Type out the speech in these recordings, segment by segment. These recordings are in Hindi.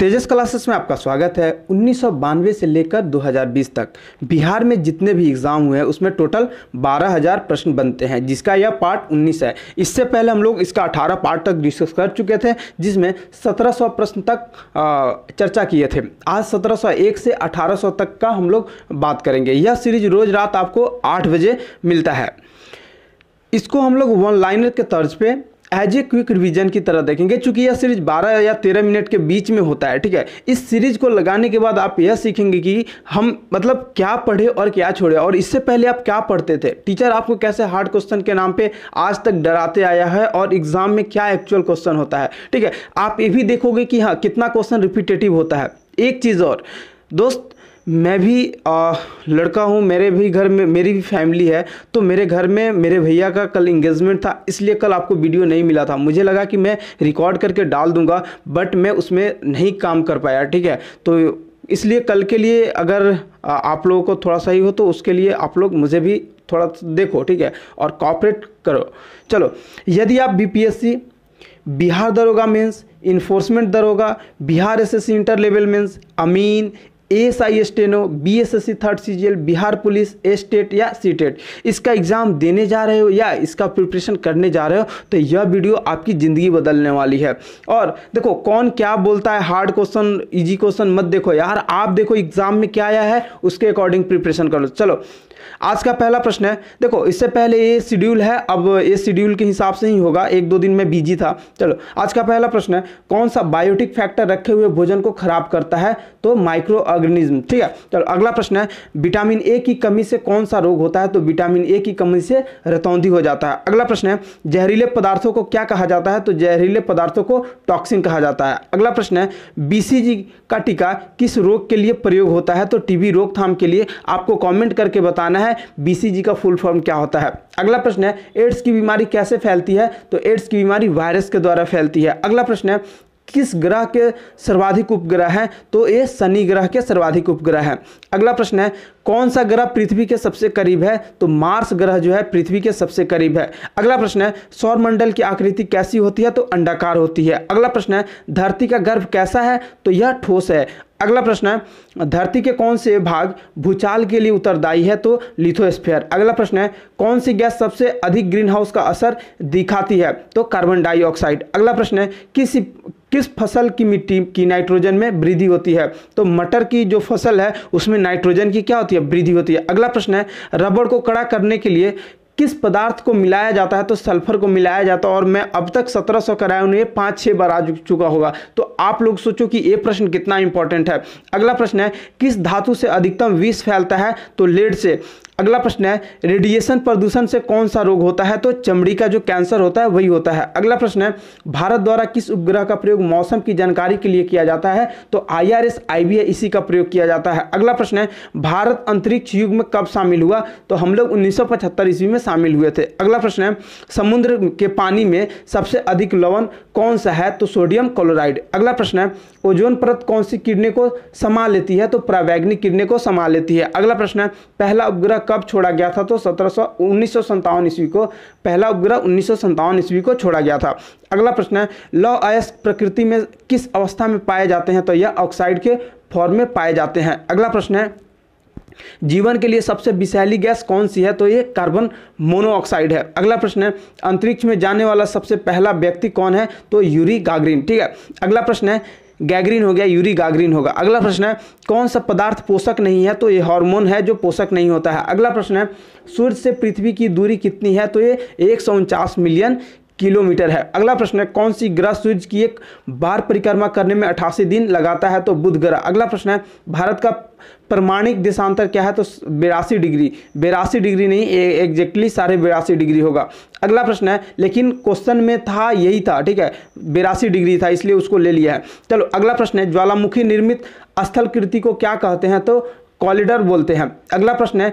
तेजस क्लासेस में आपका स्वागत है उन्नीस से लेकर 2020 तक बिहार में जितने भी एग्ज़ाम हुए हैं उसमें टोटल 12000 प्रश्न बनते हैं जिसका यह पार्ट 19 है इससे पहले हम लोग इसका 18 पार्ट तक डिस्कस कर चुके थे जिसमें 1700 प्रश्न तक चर्चा किए थे आज 1701 से 1800 तक का हम लोग बात करेंगे यह सीरीज रोज़ रात आपको आठ बजे मिलता है इसको हम लोग वन लाइनर के तर्ज पर एज ए क्विक रिविजन की तरह देखेंगे चूंकि यह सीरीज 12 या 13 मिनट के बीच में होता है ठीक है इस सीरीज को लगाने के बाद आप यह सीखेंगे कि हम मतलब क्या पढ़े और क्या छोड़े और इससे पहले आप क्या पढ़ते थे टीचर आपको कैसे हार्ड क्वेश्चन के नाम पर आज तक डराते आया है और एग्जाम में क्या एक्चुअल क्वेश्चन होता है ठीक है आप ये भी देखोगे कि हाँ कितना क्वेश्चन रिपीटेटिव होता है एक चीज़ और दोस्त मैं भी आ, लड़का हूँ मेरे भी घर में मेरी भी फैमिली है तो मेरे घर में मेरे भैया का कल इंगेजमेंट था इसलिए कल आपको वीडियो नहीं मिला था मुझे लगा कि मैं रिकॉर्ड करके डाल दूँगा बट मैं उसमें नहीं काम कर पाया ठीक है तो इसलिए कल के लिए अगर आप लोगों को थोड़ा सही हो तो उसके लिए आप लोग मुझे भी थोड़ा देखो ठीक है और कॉपरेट करो चलो यदि आप बीपीएससी बिहार दरोगा मेंस इन्फोर्समेंट दरोगा Bihar SSC inter level mains अमीन S I steno B S S C third C G L Bihar police state या सी टेट e इसका एग्ज़ाम देने जा रहे हो या इसका प्रिपरेशन करने जा रहे हो तो यह वीडियो आपकी ज़िंदगी बदलने वाली है और देखो कौन क्या बोलता है हार्ड क्वेश्चन इजी क्वेश्चन मत देखो यार आप देखो एग्ज़ाम में क्या आया है उसके अकॉर्डिंग प्रिपरेशन कर लो चलो आज का पहला प्रश्न है देखो इससे पहले ये शेड्यूल है अब ये शेड्यूल के हिसाब से ही होगा एक दो दिन में बिजी था चलो आज का पहला प्रश्न है कौन सा बायोटिक फैक्टर रखे हुए भोजन को खराब करता है तो माइक्रो ऑर्गेनिज्म ठीक है चलो अगला प्रश्न है विटामिन ए की कमी से कौन सा रोग होता है तो विटामिन ए की कमी से रतौंधी हो जाता है अगला प्रश्न है जहरीले पदार्थों को क्या कहा जाता है तो जहरीले पदार्थों को टॉक्सिन कहा जाता है अगला प्रश्न है बीसीजी का टीका किस रोग के लिए प्रयोग होता है तो टीबी रोकथाम के लिए आपको कमेंट करके बताना है बीसीजी का फुल फॉर्म क्या होता है अगला प्रश्न है एड्स की बीमारी कैसे फैलती है तो एड्स की बीमारी वायरस के द्वारा फैलती है अगला प्रश्न है किस ग्रह के सर्वाधिक उपग्रह हैं तो ये शनि ग्रह के सर्वाधिक उपग्रह हैं अगला प्रश्न है कौन सा ग्रह पृथ्वी के सबसे करीब है तो मार्स ग्रह जो है पृथ्वी के सबसे करीब है अगला प्रश्न है सौरमंडल की आकृति कैसी होती है तो अंडाकार होती है अगला प्रश्न है धरती का गर्भ कैसा है तो यह ठोस है अगला प्रश्न है धरती के कौन से भाग भूचाल के लिए उत्तरदायी है तो लिथोस्फेयर अगला प्रश्न है कौन सी गैस सबसे अधिक ग्रीन हाउस का असर दिखाती है तो कार्बन डाइऑक्साइड अगला प्रश्न है किस किस फसल की मिट्टी की नाइट्रोजन में वृद्धि होती है तो मटर की जो फसल है उसमें नाइट्रोजन की क्या होती है वृद्धि होती है अगला प्रश्न है रबड़ को कड़ा करने के लिए किस पदार्थ को मिलाया जाता है तो सल्फर को मिलाया जाता है और मैं अब तक सत्रह सौ कराया उन्हें पाँच छः बार आ चुका होगा तो आप लोग सोचो कि ये प्रश्न कितना इंपॉर्टेंट है अगला प्रश्न है किस धातु से अधिकतम विष फैलता है तो लेड से अगला प्रश्न है रेडिएशन प्रदूषण से कौन सा रोग होता है तो चमड़ी का जो कैंसर होता है वही होता है अगला प्रश्न है भारत द्वारा किस उपग्रह का प्रयोग मौसम की जानकारी के लिए किया जाता है तो I R S I B इसी का प्रयोग किया जाता है अगला प्रश्न है भारत अंतरिक्ष युग में कब शामिल हुआ तो हम लोग उन्नीस सौ ईस्वी में शामिल हुए थे अगला प्रश्न है समुद्र के पानी में सबसे अधिक लवण कौन सा है तो सोडियम क्लोराइड अगला प्रश्न है ओजोन परत कौन सी किडनी को समा लेती है तो प्रावैग्निक किडनी को समा लेती है अगला प्रश्न है पहला उपग्रह कब छोड़ा गया था तो सत्रह सौ ईस्वी को पहला उपग्रह उन्नीस ईस्वी को छोड़ा गया था अगला प्रश्न है लौ अयस्क प्रकृति में किस अवस्था में पाए जाते हैं तो यह ऑक्साइड के फॉर्म में पाए जाते हैं अगला प्रश्न है जीवन के लिए सबसे विषैली गैस कौन सी है तो ये कार्बन मोनोऑक्साइड है अगला प्रश्न है अंतरिक्ष में जाने वाला सबसे पहला व्यक्ति कौन है तो यूरी गागरीन ठीक है अगला प्रश्न है गैग्रीन हो गया यूरी गागरीन होगा अगला प्रश्न है कौन सा पदार्थ पोषक नहीं है तो ये हार्मोन है जो पोषक नहीं होता है अगला प्रश्न है सूर्य से पृथ्वी की दूरी कितनी है तो ये एक मिलियन किलोमीटर है अगला प्रश्न है कौन सी ग्रह सूर्य की एक बार परिक्रमा करने में अठासी दिन लगाता है तो बुध ग्रह अगला प्रश्न है भारत का प्रमाणिक देशांतर क्या है तो बेरासी डिग्री बेरासी डिग्री नहीं एग्जैक्टली सारे बेरासी डिग्री होगा अगला प्रश्न है लेकिन क्वेश्चन में था यही था ठीक है बेरासी डिग्री था इसलिए उसको ले लिया है चलो अगला प्रश्न है ज्वालामुखी निर्मित स्थल कृति को क्या कहते हैं तो कॉलिडर बोलते हैं अगला प्रश्न है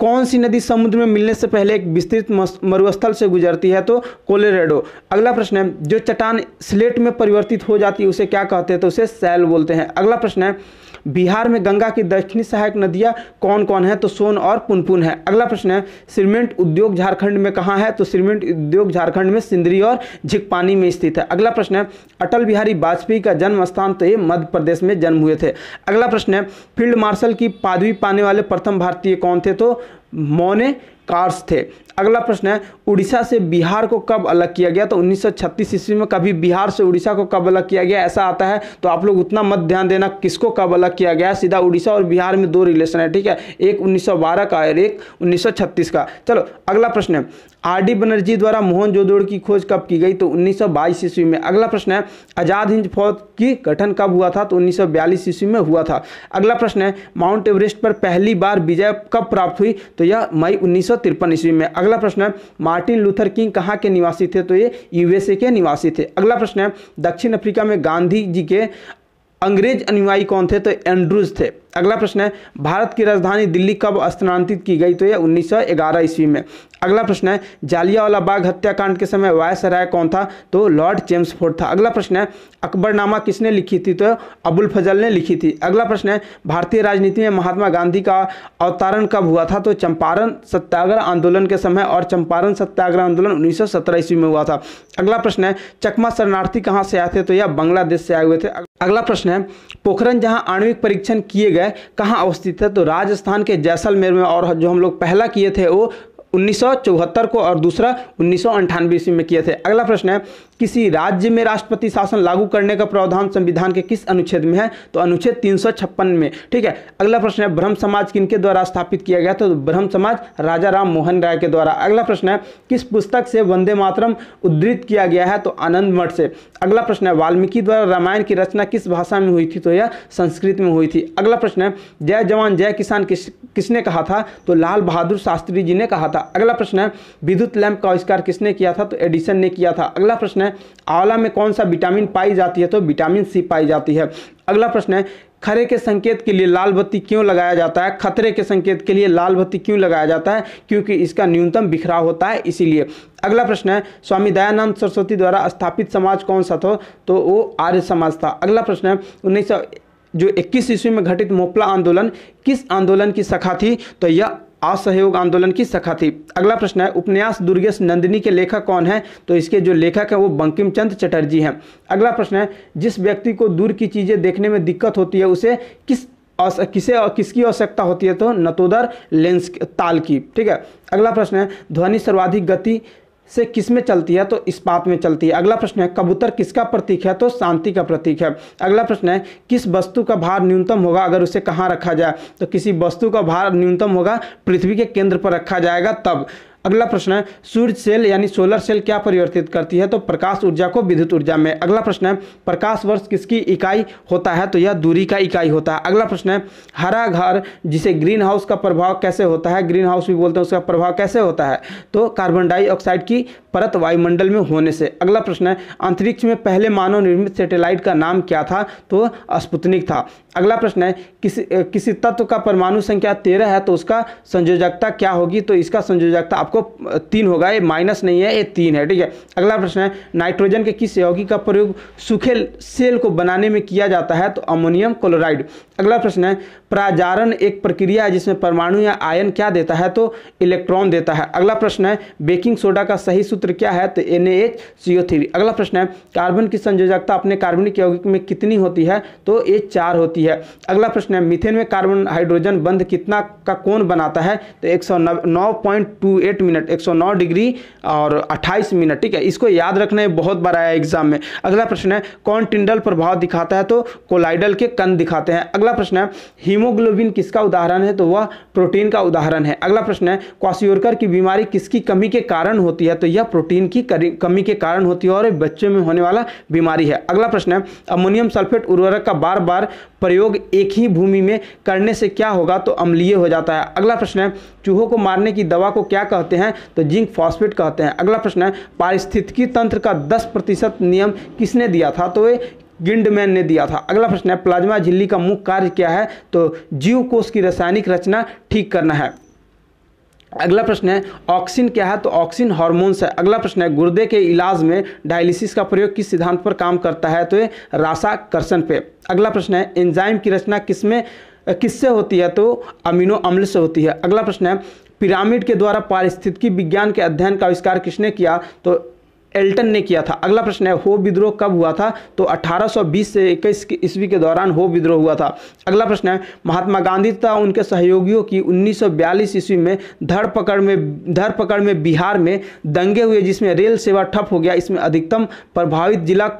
कौन सी नदी समुद्र में मिलने से पहले एक विस्तृत मरुस्थल से गुजरती है तो कोलेरेडो अगला प्रश्न है जो चट्टान स्लेट में परिवर्तित हो जाती है उसे क्या कहते हैं तो उसे सैल बोलते हैं अगला प्रश्न है बिहार में गंगा की दक्षिणी सहायक नदियाँ कौन कौन है तो सोन और पुनपुन है अगला प्रश्न है सीमेंट उद्योग झारखंड में कहाँ है तो सीमेंट उद्योग झारखंड में सिंदरी और झिकपानी में स्थित है अगला प्रश्न है अटल बिहारी वाजपेयी का जन्म स्थान तो ये मध्य प्रदेश में जन्म हुए थे अगला प्रश्न है फील्ड मार्शल की पादवी पाने वाले प्रथम भारतीय कौन थे तो मौने कार्स थे अगला प्रश्न है उड़ीसा से बिहार को कब अलग किया गया तो 1936 ईस्वी में कभी बिहार से उड़ीसा को कब अलग किया गया ऐसा आता है तो आप लोग उतना मत ध्यान देना किसको कब अलग किया गया सीधा उड़ीसा और बिहार में दो रिलेशन है ठीक है एक 1912 का और एक 1936 का चलो अगला प्रश्न है आर डी बनर्जी द्वारा मोहन जोदोड़ की खोज कब की गई तो उन्नीस ईस्वी में अगला प्रश्न है आज़ाद हिंद फौज की गठन कब हुआ था तो उन्नीस ईस्वी में हुआ था अगला प्रश्न है माउंट एवरेस्ट पर पहली बार विजय कब प्राप्त हुई तो यह मई उन्नीस तिरपन ईस्वी में अगला प्रश्न है मार्टिन लूथर किंग कहाँ के निवासी थे तो ये यूएसए के निवासी थे अगला प्रश्न है दक्षिण अफ्रीका में गांधी जी के अंग्रेज अनुयायी कौन थे तो एंड्रूज थे अगला प्रश्न है भारत की राजधानी दिल्ली कब स्थानांतरित की गई तो यह 1911 ईस्वी में अगला प्रश्न है जालियावाला बाग हत्याकांड के समय वायसराय कौन था तो लॉर्ड जेम्स फोर्ड था अगला प्रश्न है अकबरनामा किसने लिखी थी तो अबुल फजल ने लिखी थी अगला प्रश्न है भारतीय राजनीति में महात्मा गांधी का अवतारण कब हुआ था तो चंपारण सत्याग्रह आंदोलन के समय और चंपारण सत्याग्रह आंदोलन उन्नीस ईस्वी में हुआ था अगला प्रश्न है चकमा शरणार्थी कहाँ से आए थे तो यह बांग्लादेश से आए हुए थे अगला प्रश्न है पोखरण जहां आणविक परीक्षण किए गए कहां अवस्थित है तो राजस्थान के जैसलमेर में और जो हम लोग पहला किए थे वो उन्नीस को और दूसरा उन्नीस ईस्वी में किए थे अगला प्रश्न है किसी राज्य में राष्ट्रपति शासन लागू करने का प्रावधान संविधान के किस अनुच्छेद में है तो अनुच्छेद तीन में ठीक है अगला प्रश्न है ब्रह्म समाज किनके द्वारा स्थापित किया गया तो ब्रह्म समाज राजा राम मोहन राय के द्वारा अगला प्रश्न है किस पुस्तक से वंदे मातरम उद्धृत किया गया है तो आनंद मठ से अगला प्रश्न है वाल्मीकि द्वारा रामायण की रचना किस भाषा में हुई थी तो यह संस्कृत में हुई थी अगला प्रश्न है जय जवान जय किसान किस किसने कहा था तो लाल बहादुर शास्त्री जी ने कहा था अगला प्रश्न है विद्युत लैंप का आविष्कार किसने किया था तो एडिसन ने किया था अगला प्रश्न है है आंवला में कौन सा विटामिन पाई जाती है तो विटामिन सी पाई जाती है अगला प्रश्न है खरे के संकेत के लिए लाल बत्ती क्यों लगाया जाता है खतरे के संकेत के लिए लाल बत्ती क्यों लगाया जाता है क्योंकि इसका न्यूनतम बिखराव होता है इसीलिए अगला प्रश्न है स्वामी दयानंद सरस्वती द्वारा स्थापित समाज कौन सा था तो वो आर्य समाज था अगला प्रश्न है उन्नीस जो 21 ईस्वी में घटित मोपला आंदोलन किस आंदोलन की शाखा थी तो यह असहयोग आंदोलन की सखा थी अगला प्रश्न है उपन्यास दुर्गेश नंदिनी के लेखक कौन है तो इसके जो लेखक हैं वो बंकिम चंद चटर्जी हैं अगला प्रश्न है जिस व्यक्ति को दूर की चीज़ें देखने में दिक्कत होती है उसे किस और किसे और किसकी आवश्यकता होती है तो नतोदर लेंस ताल की ठीक है अगला प्रश्न है ध्वनि सर्वाधिक गति से किस में चलती है तो इस्पात में चलती है अगला प्रश्न है कबूतर किसका प्रतीक है तो शांति का प्रतीक है अगला प्रश्न है किस वस्तु का भार न्यूनतम होगा अगर उसे कहाँ रखा जाए तो किसी वस्तु का भार न्यूनतम होगा पृथ्वी के केंद्र पर रखा जाएगा तब अगला प्रश्न है सूर्य सेल यानी सोलर सेल क्या परिवर्तित करती है तो प्रकाश ऊर्जा को विद्युत ऊर्जा में अगला प्रश्न है प्रकाश वर्ष किसकी इकाई होता है तो यह दूरी का इकाई होता है अगला प्रश्न है हरा घर जिसे ग्रीन हाउस का प्रभाव कैसे होता है ग्रीन हाउस भी बोलते हैं उसका प्रभाव कैसे होता है तो कार्बन डाइऑक्साइड की परत वायुमंडल में होने से अगला प्रश्न है अंतरिक्ष में पहले मानव निर्मित सेटेलाइट का नाम क्या था तो स्पुतनिक था अगला प्रश्न है किसी किसी तत्व का परमाणु संख्या तेरह है तो उसका संयोजकता क्या होगी तो इसका संयोजकता आपको तीन होगा ये माइनस नहीं है ये तीन है ठीक है अगला प्रश्न है नाइट्रोजन के किस यौगिक का प्रयोग सूखे सेल को बनाने में किया जाता है तो अमोनियम क्लोराइड अगला प्रश्न है प्राजारण एक प्रक्रिया है जिसमें परमाणु या आयन क्या देता है तो इलेक्ट्रॉन देता है अगला प्रश्न है बेकिंग सोडा का सही सूत्र क्या है तो एन अगला प्रश्न है कार्बन की संयोजकता अपने कार्बनिक यौगिक में कितनी होती है तो ये चार होती है अगला प्रश्न है मिथेन में कार्बन हाइड्रोजन बंध कितना का कौन बनाता है तो एक अड़सठ मिनट 109 डिग्री और 28 मिनट ठीक है इसको याद रखना है बहुत बार आया एग्जाम में अगला प्रश्न है कौन टिंडल प्रभाव दिखाता है तो कोलाइडल के कन दिखाते हैं अगला प्रश्न है हीमोग्लोबिन किसका उदाहरण है तो वह प्रोटीन का उदाहरण है अगला प्रश्न है क्वासियोरकर की बीमारी किसकी कमी के कारण होती है तो यह प्रोटीन की कमी के कारण होती है और बच्चे में होने वाला बीमारी है अगला प्रश्न है अमोनियम सल्फेट उर्वरक का बार बार प्रयोग एक ही भूमि में करने से क्या होगा तो अम्लीय हो जाता है अगला प्रश्न है चूहों को मारने की दवा को क्या कहते हैं तो जिंक फॉस्फेट कहते हैं अगला प्रश्न है पारिस्थितिकी तंत्र का 10 प्रतिशत नियम किसने दिया था तो ये गिंडमैन ने दिया था अगला प्रश्न है प्लाज्मा झिल्ली का मुख्य कार्य क्या है तो जीव कोष की रासायनिक रचना ठीक करना है अगला प्रश्न है ऑक्सीन क्या है तो ऑक्सीन हार्मोन्स है अगला प्रश्न है गुर्दे के इलाज में डायलिसिस का प्रयोग किस सिद्धांत पर काम करता है तो ये रासाकर्षण पे अगला प्रश्न है एंजाइम की रचना किसमें किससे होती है तो अमीनो अम्ल से होती है अगला प्रश्न है पिरामिड के द्वारा पारिस्थितिकी विज्ञान के अध्ययन का आविष्कार किसने किया तो एल्टन ने किया था अगला प्रश्न है हो विद्रोह कब हुआ था तो 1820 से इक्कीस ईस्वी के दौरान हो विद्रोह हुआ था अगला प्रश्न है महात्मा गांधी तथा उनके सहयोगियों की 1942 सौ ईस्वी में धरपकड़ में धरपकड़ में बिहार में दंगे हुए जिसमें रेल सेवा ठप हो गया इसमें अधिकतम प्रभावित जिला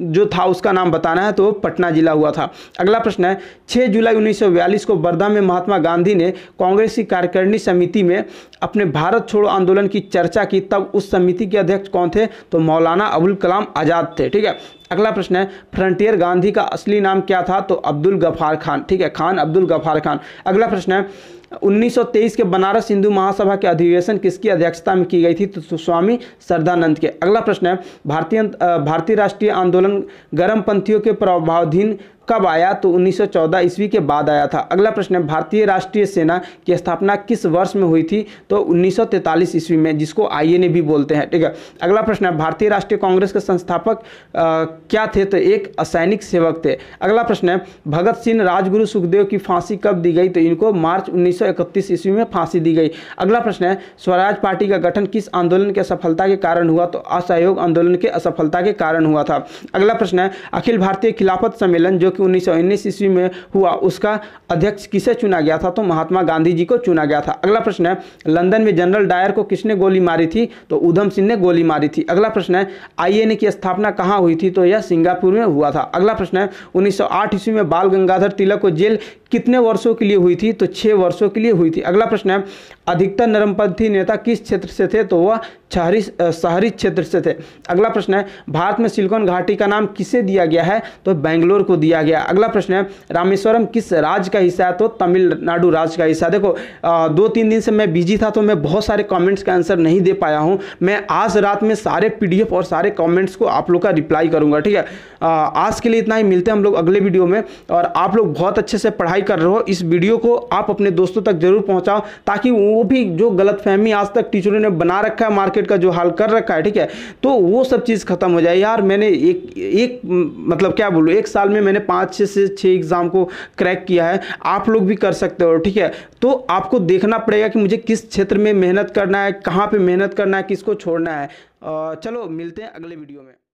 जो था उसका नाम बताना है तो पटना जिला हुआ था अगला प्रश्न है 6 जुलाई 1942 को वर्धा में महात्मा गांधी ने कांग्रेस की कार्यकारिणी समिति में अपने भारत छोड़ो आंदोलन की चर्चा की तब उस समिति के अध्यक्ष कौन थे तो मौलाना अबुल कलाम आज़ाद थे ठीक है अगला प्रश्न है फ्रंटियर गांधी का असली नाम क्या था तो अब्दुल गफार खान ठीक है खान अब्दुल गफार खान अगला प्रश्न है 1923 के बनारस हिंदू महासभा के अधिवेशन किसकी अध्यक्षता में की गई थी तो, तो स्वामी सरदानंद के अगला प्रश्न है भारतीय भारतीय राष्ट्रीय आंदोलन आंदोलन गर्म पंथियों के प्रभावधीन कब आया तो 1914 ईस्वी के बाद आया था अगला प्रश्न है भारतीय राष्ट्रीय सेना की स्थापना किस वर्ष में हुई थी तो 1943 ईस्वी में जिसको आईएनए भी बोलते हैं ठीक है अगला प्रश्न है भारतीय राष्ट्रीय कांग्रेस के संस्थापक आ, क्या थे तो एक असैनिक सेवक थे अगला प्रश्न है भगत सिंह राजगुरु सुखदेव की फांसी कब दी गई तो इनको मार्च उन्नीस ईस्वी में फांसी दी गई अगला प्रश्न है स्वराज पार्टी का गठन किस आंदोलन की असफलता के कारण हुआ तो असहयोग आंदोलन के असफलता के कारण हुआ था अगला प्रश्न है अखिल भारतीय खिलाफत सम्मेलन जो कि उन्नीस ईस्वी में हुआ उसका अध्यक्ष किसे चुना गया था तो महात्मा गांधी जी को चुना गया था अगला प्रश्न है लंदन में जनरल डायर को किसने गोली मारी थी तो उधम सिंह ने गोली मारी थी अगला प्रश्न है आईएनए की स्थापना कहाँ हुई थी तो यह सिंगापुर में हुआ था अगला प्रश्न है उन्नीस ईस्वी में बाल गंगाधर तिलक को जेल कितने वर्षों के लिए हुई थी तो छः वर्षों के लिए हुई थी अगला प्रश्न है अधिकतर नरमपंथी नेता किस क्षेत्र से थे तो वह शहरी शहरी क्षेत्र से थे अगला प्रश्न है भारत में सिलिकॉन घाटी का नाम किसे दिया गया है तो बेंगलोर को दिया गया अगला प्रश्न है रामेश्वरम किस राज्य का हिस्सा है तो तमिलनाडु राज्य का हिस्सा देखो आ, दो तीन दिन से मैं बिजी था तो मैं बहुत सारे कॉमेंट्स का आंसर नहीं दे पाया हूँ मैं आज रात में सारे पी और सारे कॉमेंट्स को आप लोग का रिप्लाई करूँगा ठीक है आज के लिए इतना ही मिलते हैं हम लोग अगले वीडियो में और आप लोग बहुत अच्छे से पढ़ाई अप्लाई कर रहे हो इस वीडियो को आप अपने दोस्तों तक जरूर पहुंचाओ ताकि वो भी जो गलत फहमी आज तक टीचरों ने बना रखा है मार्केट का जो हाल कर रखा है ठीक है तो वो सब चीज़ खत्म हो जाए यार मैंने एक एक मतलब क्या बोलूँ एक साल में मैंने पाँच छः से छः एग्ज़ाम को क्रैक किया है आप लोग भी कर सकते हो ठीक है तो आपको देखना पड़ेगा कि मुझे किस क्षेत्र में मेहनत करना है कहाँ पर मेहनत करना है किसको छोड़ना है चलो मिलते हैं अगले वीडियो में